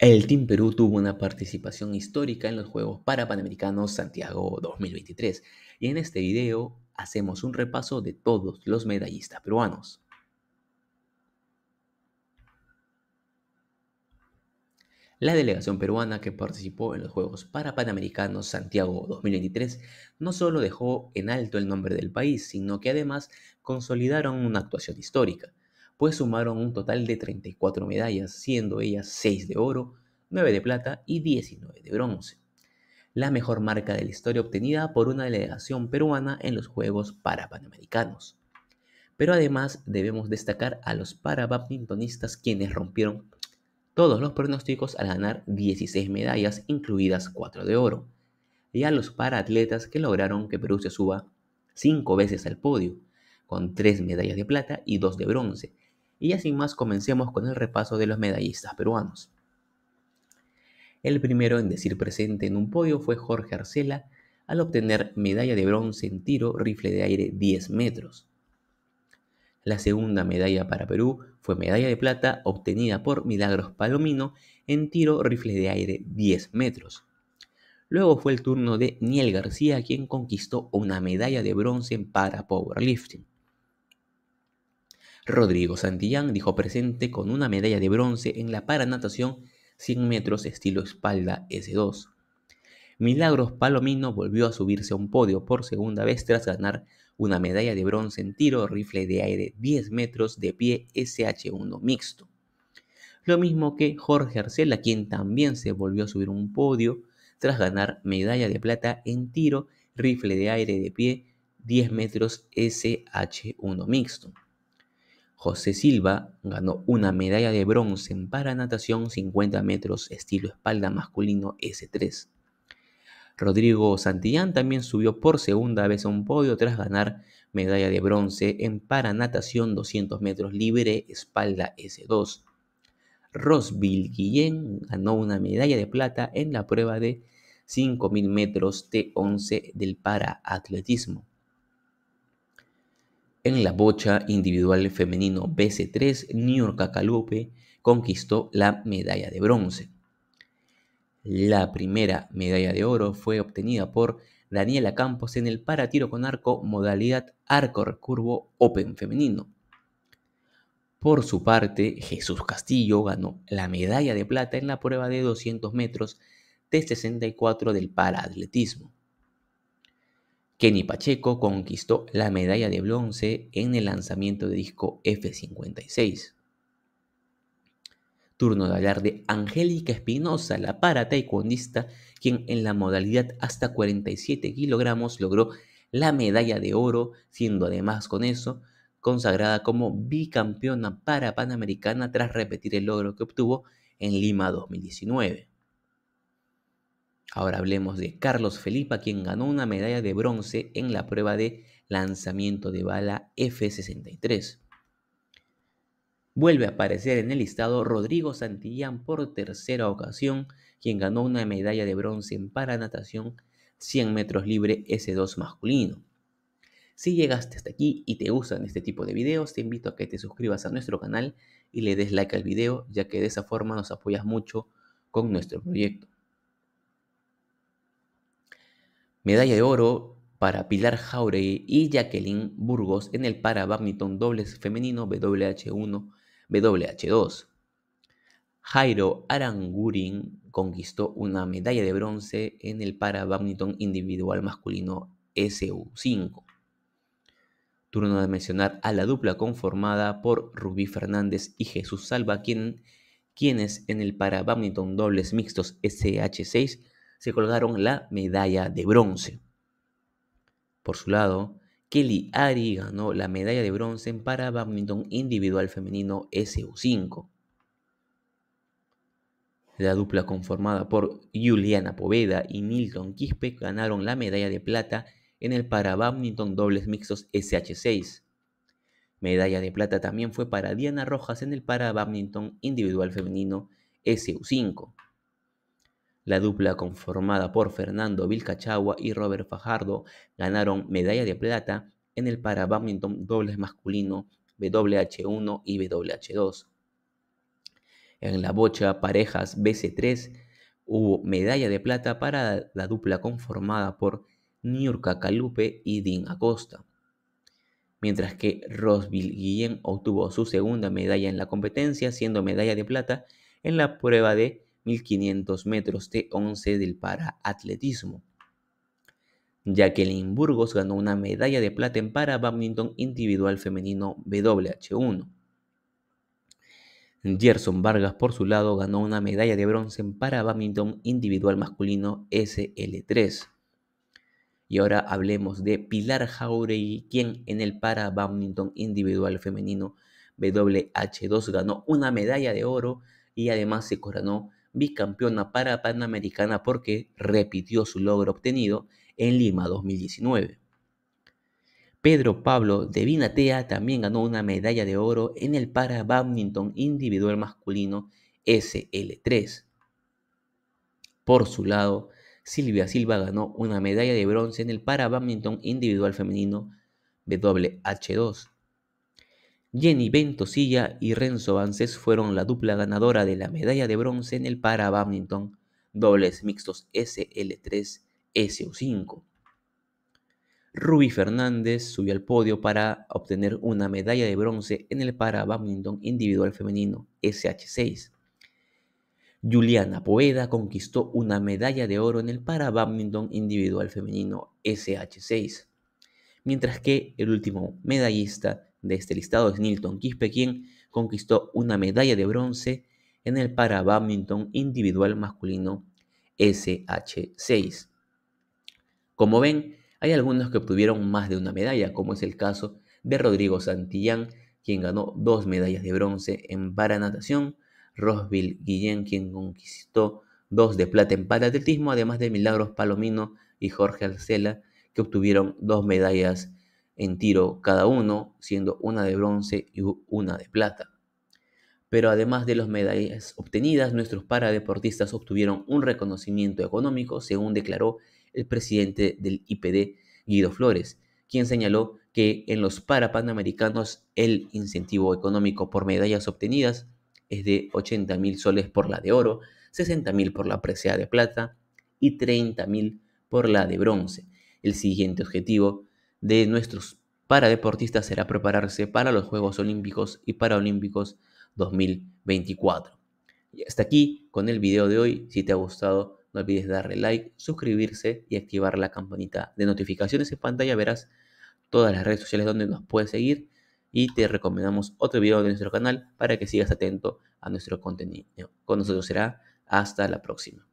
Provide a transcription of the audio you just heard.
El Team Perú tuvo una participación histórica en los Juegos Parapanamericanos Santiago 2023 y en este video hacemos un repaso de todos los medallistas peruanos. La delegación peruana que participó en los Juegos Parapanamericanos Santiago 2023 no solo dejó en alto el nombre del país, sino que además consolidaron una actuación histórica pues sumaron un total de 34 medallas, siendo ellas 6 de oro, 9 de plata y 19 de bronce. La mejor marca de la historia obtenida por una delegación peruana en los Juegos Parapanamericanos. Pero además debemos destacar a los parabadmintonistas quienes rompieron todos los pronósticos al ganar 16 medallas, incluidas 4 de oro, y a los paraatletas que lograron que Perú se suba 5 veces al podio, con 3 medallas de plata y 2 de bronce, y ya sin más, comencemos con el repaso de los medallistas peruanos. El primero en decir presente en un podio fue Jorge Arcela, al obtener medalla de bronce en tiro rifle de aire 10 metros. La segunda medalla para Perú fue medalla de plata obtenida por Milagros Palomino en tiro rifle de aire 10 metros. Luego fue el turno de Niel García, quien conquistó una medalla de bronce para powerlifting. Rodrigo Santillán dijo presente con una medalla de bronce en la paranatación 100 metros estilo espalda S2. Milagros Palomino volvió a subirse a un podio por segunda vez tras ganar una medalla de bronce en tiro, rifle de aire 10 metros de pie SH1 mixto. Lo mismo que Jorge Arcela, quien también se volvió a subir a un podio tras ganar medalla de plata en tiro, rifle de aire de pie 10 metros SH1 mixto. José Silva ganó una medalla de bronce en paranatación 50 metros estilo espalda masculino S3. Rodrigo Santillán también subió por segunda vez a un podio tras ganar medalla de bronce en paranatación 200 metros libre espalda S2. Rosville Guillén ganó una medalla de plata en la prueba de 5000 metros T11 del paraatletismo. En la bocha individual femenino BC3, Niurka Calupe conquistó la medalla de bronce. La primera medalla de oro fue obtenida por Daniela Campos en el paratiro con arco modalidad arco recurvo Open femenino. Por su parte, Jesús Castillo ganó la medalla de plata en la prueba de 200 metros T64 del paraatletismo. Kenny Pacheco conquistó la medalla de bronce en el lanzamiento de disco F56. Turno de hablar de Angélica Espinosa, la para taekwondista, quien en la modalidad hasta 47 kilogramos logró la medalla de oro, siendo además con eso consagrada como bicampeona para Panamericana tras repetir el logro que obtuvo en Lima 2019. Ahora hablemos de Carlos Felipa, quien ganó una medalla de bronce en la prueba de lanzamiento de bala F-63. Vuelve a aparecer en el listado Rodrigo Santillán por tercera ocasión, quien ganó una medalla de bronce en paranatación 100 metros libre S2 masculino. Si llegaste hasta aquí y te gustan este tipo de videos, te invito a que te suscribas a nuestro canal y le des like al video, ya que de esa forma nos apoyas mucho con nuestro proyecto. Medalla de oro para Pilar Jauregui y Jacqueline Burgos en el para badminton dobles femenino WH1 WH2. Jairo Aranguren conquistó una medalla de bronce en el para badminton individual masculino SU5. Turno de mencionar a la dupla conformada por Rubí Fernández y Jesús Salva, quienes en el para badminton dobles mixtos SH6 se colgaron la medalla de bronce. Por su lado, Kelly Ari ganó la medalla de bronce para badminton individual femenino SU5. La dupla conformada por Juliana Poveda y Milton Quispe ganaron la medalla de plata en el para badminton dobles mixtos SH6. Medalla de plata también fue para Diana Rojas en el para badminton individual femenino SU5. La dupla conformada por Fernando Vilcachagua y Robert Fajardo ganaron medalla de plata en el para dobles masculino WH1 y WH2. En la bocha parejas BC3 hubo medalla de plata para la dupla conformada por Niurka Calupe y Din Acosta. Mientras que Rosville Guillén obtuvo su segunda medalla en la competencia, siendo medalla de plata en la prueba de 1500 metros T11 del paraatletismo. Jacqueline Burgos ganó una medalla de plata en para badminton individual femenino WH1. Gerson Vargas, por su lado, ganó una medalla de bronce en para badminton individual masculino SL3. Y ahora hablemos de Pilar Jauregui, quien en el para badminton individual femenino WH2 ganó una medalla de oro y además se coronó bicampeona para Panamericana porque repitió su logro obtenido en Lima 2019. Pedro Pablo de Vinatea también ganó una medalla de oro en el para badminton individual masculino SL3. Por su lado, Silvia Silva ganó una medalla de bronce en el para badminton individual femenino WH2. Jenny Ventosilla y Renzo Vances fueron la dupla ganadora de la medalla de bronce en el para badminton dobles mixtos SL3 SU5. Ruby Fernández subió al podio para obtener una medalla de bronce en el para badminton individual femenino SH6. Juliana Poeda conquistó una medalla de oro en el para badminton individual femenino SH6, mientras que el último medallista de este listado es Nilton Quispe, quien conquistó una medalla de bronce en el para badminton individual masculino SH6. Como ven, hay algunos que obtuvieron más de una medalla, como es el caso de Rodrigo Santillán, quien ganó dos medallas de bronce en para natación, Rosville Guillén, quien conquistó dos de plata en para atletismo, además de Milagros Palomino y Jorge Alcela, que obtuvieron dos medallas en tiro cada uno, siendo una de bronce y una de plata. Pero además de las medallas obtenidas, nuestros paradeportistas obtuvieron un reconocimiento económico, según declaró el presidente del IPD, Guido Flores, quien señaló que en los parapanamericanos el incentivo económico por medallas obtenidas es de 80 mil soles por la de oro, 60.000 mil por la preciada de plata y 30.000 mil por la de bronce. El siguiente objetivo de nuestros paradeportistas será prepararse para los Juegos Olímpicos y Paralímpicos 2024. Y hasta aquí con el video de hoy. Si te ha gustado, no olvides darle like, suscribirse y activar la campanita de notificaciones en pantalla. Verás todas las redes sociales donde nos puedes seguir y te recomendamos otro video de nuestro canal para que sigas atento a nuestro contenido. Con nosotros será hasta la próxima.